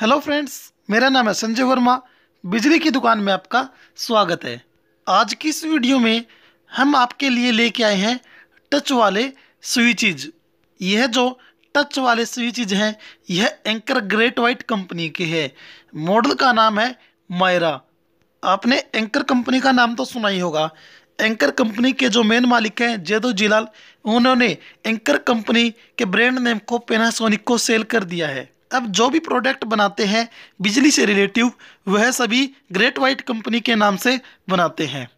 hello friends मेरा नाम है संजय वर्मा बिजली की दुकान में आपका स्वागत है आज की इस वीडियो में हम आपके लिए लेके आए हैं टच वाले स्विचेज यह जो टच वाले स्विचेज हैं यह एंकर ग्रेट वाइट कंपनी के है मॉडल का नाम है मायरा आपने एंकर कंपनी का नाम तो सुना ही होगा एंकर कंपनी के जो मेन मालिक हैं जेदो जिलाल उन्होंने एंकर कंपनी के ब्रांड नेम को पेनासोनिक को सेल कर दिया है अब जो भी प्रोडक्ट बनाते हैं बिजली से रिलेटिव वह सभी ग्रेट वाइट कंपनी के नाम से बनाते हैं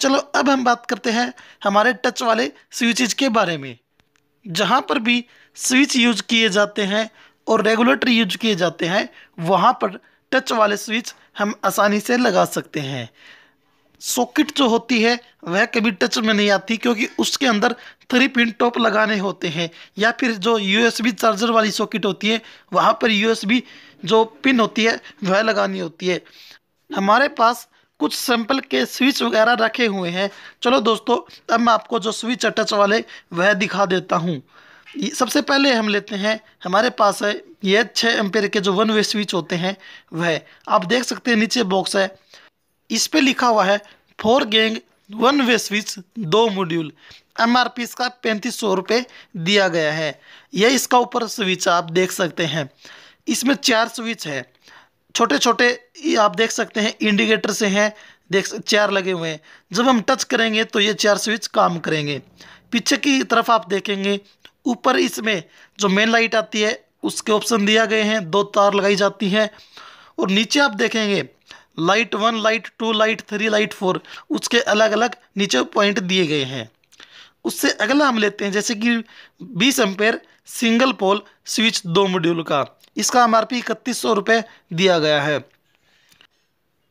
चलो अब हम बात करते हैं हमारे टच वाले स्विचेज के बारे में जहाँ पर भी स्विच यूज किए जाते हैं और रेगुलेटर यूज किए जाते हैं वहाँ पर टच वाले स्विच हम आसानी से लगा सकते हैं सॉकेट जो होती है वह कभी टच में नहीं आती क्योंकि उसके अंदर थ्री पिन टॉप लगाने होते हैं या फिर जो यूएसबी चार्जर वाली सॉकेट होती है वहाँ पर यूएसबी जो पिन होती है वह लगानी होती है हमारे पास कुछ सैंपल के स्विच वगैरह रखे हुए हैं चलो दोस्तों अब मैं आपको जो स्विच टच वाले वह दिखा देता हूँ सबसे पहले हम लेते हैं हमारे पास है ये छः एम्पेयर के जो वन वे स्विच होते हैं वह आप देख सकते हैं नीचे बॉक्स है इस पर लिखा हुआ है four gang one way switch दो मॉड्यूल एम आर पी इसका पैंतीस सौ रुपये दिया गया है यह इसका ऊपर स्विच आप देख सकते हैं इसमें चार स्विच है छोटे छोटे आप देख सकते हैं इंडिकेटर से हैं देख चार लगे हुए हैं जब हम टच करेंगे तो ये चार स्विच काम करेंगे पीछे की तरफ आप देखेंगे ऊपर इसमें जो मेन लाइट आती है उसके ऑप्शन दिया गए हैं दो तार लगाई जाती है और नीचे आप देखेंगे light one light two light three light four उसके अलग अलग नीचे पॉइंट दिए गए हैं उससे अगला हम लेते हैं जैसे कि बीस एम्पेयर सिंगल पोल स्विच दो मॉड्यूल का इसका एम आर पी इकतीस सौ दिया गया है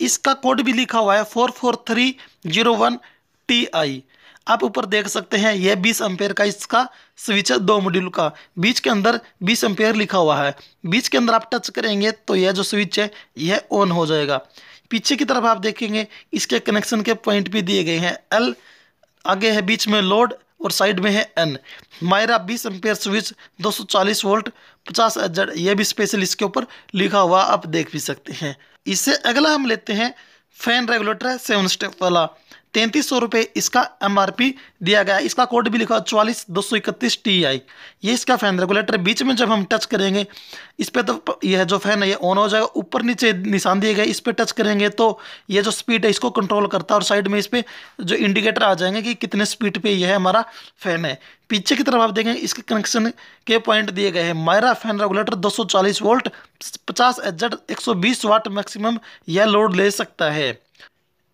इसका कोड भी लिखा हुआ है four four three zero one T I आप ऊपर देख सकते हैं यह 20 एम्पेयर का इसका स्विच है दो मॉड्यूल का बीच के अंदर 20 एम्पेयर लिखा हुआ है बीच के अंदर आप टच करेंगे तो यह जो स्विच है यह ऑन हो जाएगा पीछे की तरफ आप देखेंगे इसके कनेक्शन के पॉइंट भी दिए गए हैं एल आगे है बीच में लोड और साइड में है एन मायरा 20 एम्पेयर स्विच 240 वोल्ट 50 एजड ये भी स्पेशल इसके ऊपर लिखा हुआ आप देख भी सकते हैं इससे अगला हम लेते हैं फैन रेगुलेटर है सेवन स्टेप वाला तैंतीस सौ रुपये इसका एम आर पी दिया गया है इसका कोड भी लिखा चौवालीस दो सौ इकतीस टी आई ये इसका फैन रेगुलेटर बीच में जब हम टच करेंगे इस पर तो यह जो फैन है ये ऑन हो जाएगा ऊपर नीचे निशान दिए गए इस पर टच करेंगे तो ये जो स्पीड है इसको कंट्रोल करता है और साइड में इस पर जो इंडिकेटर आ जाएंगे कि कितने स्पीड पर यह हमारा फैन है पीछे की तरफ आप देखेंगे इसके कनेक्शन के पॉइंट दिए गए हैं Myra fan regulator 240 volt 50 H 120 watt maximum यह लोड ले सकता है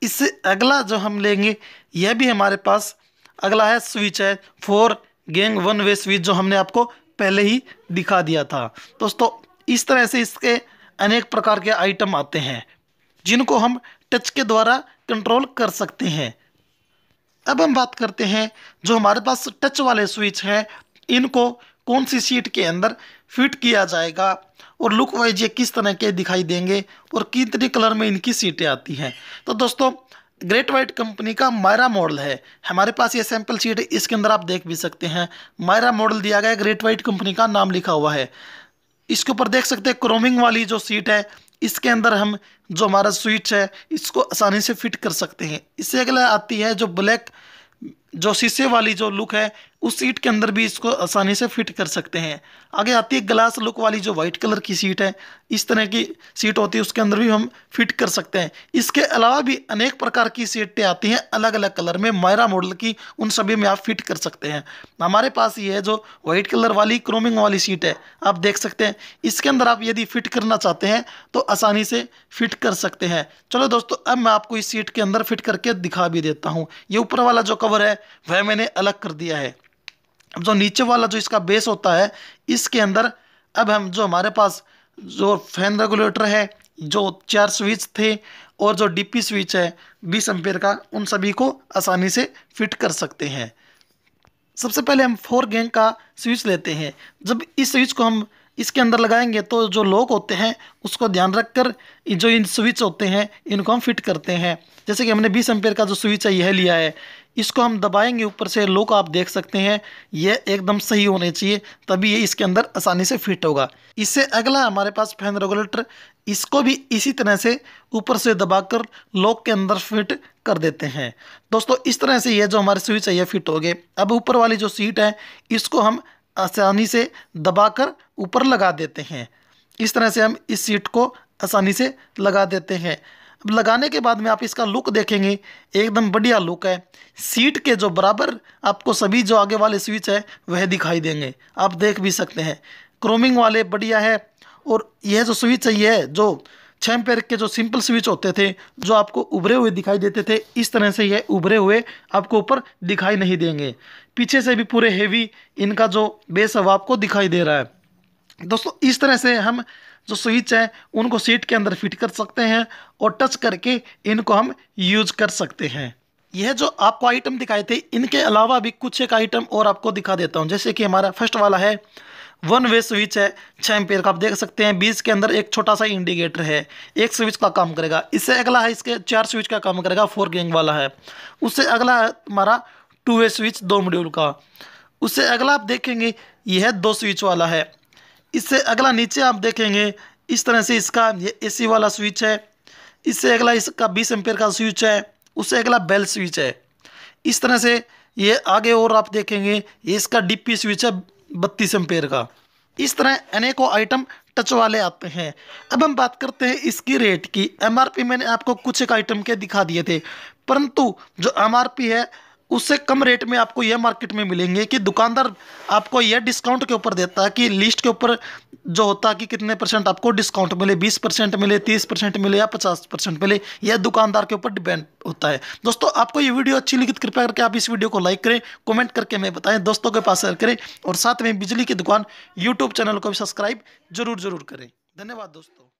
इससे अगला जो हम लेंगे यह भी हमारे पास अगला है स्विच है four gang one way switch जो हमने आपको पहले ही दिखा दिया था दोस्तों इस तरह से इसके अनेक प्रकार के आइटम आते हैं जिनको हम टच के द्वारा कंट्रोल कर सकते हैं अब हम बात करते हैं जो हमारे पास टच वाले स्विच हैं इनको कौन सी सीट के अंदर फिट किया जाएगा और लुक वाइज ये किस तरह के दिखाई देंगे और कितने कलर में इनकी सीटें आती हैं तो दोस्तों ग्रेट वाइट कंपनी का मायरा मॉडल है हमारे पास ये सैंपल सीट है इसके अंदर आप देख भी सकते हैं मायरा मॉडल दिया गया है ग्रेट वाइट कंपनी का नाम लिखा हुआ है इसके ऊपर देख सकते हैं क्रोमिंग वाली जो सीट है इसके अंदर हम जो हमारा स्विच है इसको आसानी से फिट कर सकते हैं इससे अगला आती है जो ब्लैक जो शीशे वाली जो लुक है उस सीट के अंदर भी इसको आसानी से फिट कर सकते हैं आगे आती है ग्लास लुक वाली जो वाइट कलर की सीट है इस तरह की सीट होती है उसके अंदर भी हम फिट कर सकते हैं इसके अलावा भी अनेक प्रकार की सीटें आती हैं अलग अलग कलर में मायरा मॉडल की उन सभी में आप फिट कर सकते हैं हमारे पास ये है जो वाइट कलर वाली क्रोमिंग वाली सीट है आप देख सकते हैं इसके अंदर आप यदि फिट करना चाहते हैं तो आसानी से फिट कर सकते हैं चलो दोस्तों अब मैं आपको इस सीट के अंदर फिट करके दिखा भी देता हूँ ये ऊपर वाला जो कवर है वह मैंने अलग कर दिया है अब जो नीचे वाला जो इसका बेस होता है इसके अंदर अब हम जो हमारे पास जो फैन रेगुलेटर है जो चार स्विच थे और जो डीपी स्विच है बीस एम्पेयर का उन सभी को आसानी से फिट कर सकते हैं सबसे पहले हम फोर गेंग का स्विच लेते हैं जब इस स्विच को हम इसके अंदर लगाएंगे तो जो लॉक होते हैं उसको ध्यान रख कर जो इन स्विच होते हैं इनको हम फिट करते हैं जैसे कि हमने बीस एम्पेयर का जो स्विच है यह लिया है इसको हम दबाएंगे ऊपर से लॉक आप देख सकते हैं यह एकदम सही होने चाहिए तभी ये इसके अंदर आसानी से फिट होगा इससे अगला हमारे पास फैन रेगुलेटर इसको भी इसी तरह से ऊपर से दबाकर लॉक के अंदर फिट कर देते हैं दोस्तों इस तरह से ये जो हमारे स्विच है ये फिट हो गए अब ऊपर वाली जो सीट है इसको हम आसानी से दबाकर ऊपर लगा देते हैं इस तरह से हम इस सीट को आसानी से लगा देते हैं अब लगाने के बाद में आप इसका लुक देखेंगे एकदम बढ़िया लुक है सीट के जो बराबर आपको सभी जो आगे वाले स्विच है वह दिखाई देंगे आप देख भी सकते हैं क्रोमिंग वाले बढ़िया है और यह जो स्विच है यह जो छः एम्पेयर के जो सिंपल स्विच होते थे जो आपको उभरे हुए दिखाई देते थे इस तरह से यह उभरे हुए आपको ऊपर दिखाई नहीं देंगे पीछे से भी पूरे हेवी इनका जो बेस है आपको दिखाई दे रहा है दोस्तों इस तरह से हम जो स्विच है उनको सीट के अंदर फिट कर सकते हैं और टच करके इनको हम यूज कर सकते हैं यह जो आपको आइटम दिखाए थे इनके अलावा भी कुछ एक आइटम और आपको दिखा देता हूँ जैसे कि हमारा फर्स्ट वाला है वन वे स्विच है छः एम्पेयर का आप देख सकते हैं बीस के अंदर एक छोटा सा इंडिकेटर है एक स्विच का काम करेगा इससे अगला है इसके चार स्विच का काम करेगा फोर गेंग वाला है उससे अगला है हमारा टू वे स्विच दो मॉड्यूल का उससे अगला आप देखेंगे यह है दो स्विच वाला है इससे अगला नीचे आप देखेंगे इस तरह से इसका ये सी वाला स्विच है इससे अगला इसका बीस एम्पेयर का स्विच है उससे अगला बेल स्विच है इस तरह से ये आगे और आप देखेंगे ये इसका डीपी स्विच है बत्तीस एम्पेयर का इस तरह अनेकों आइटम टच वाले आते हैं अब हम बात करते हैं इसकी रेट की एमआरपी मैंने आपको कुछ एक आइटम के दिखा दिए थे परंतु जो एमआरपी है उससे कम रेट में आपको यह मार्केट में मिलेंगे कि दुकानदार आपको यह डिस्काउंट के ऊपर देता है कि लिस्ट के ऊपर जो होता है कि कितने परसेंट आपको डिस्काउंट मिले बीस परसेंट मिले तीस परसेंट मिले या पचास परसेंट मिले यह दुकानदार के ऊपर डिपेंड होता है दोस्तों आपको ये वीडियो अच्छी लगी तो कृपया करके आप इस वीडियो को लाइक करें कमेंट करके हमें बताएं दोस्तों के पास शेयर करें और साथ में बिजली की दुकान यूट्यूब चैनल को भी सब्सक्राइब जरूर जरूर करें धन्यवाद दोस्तों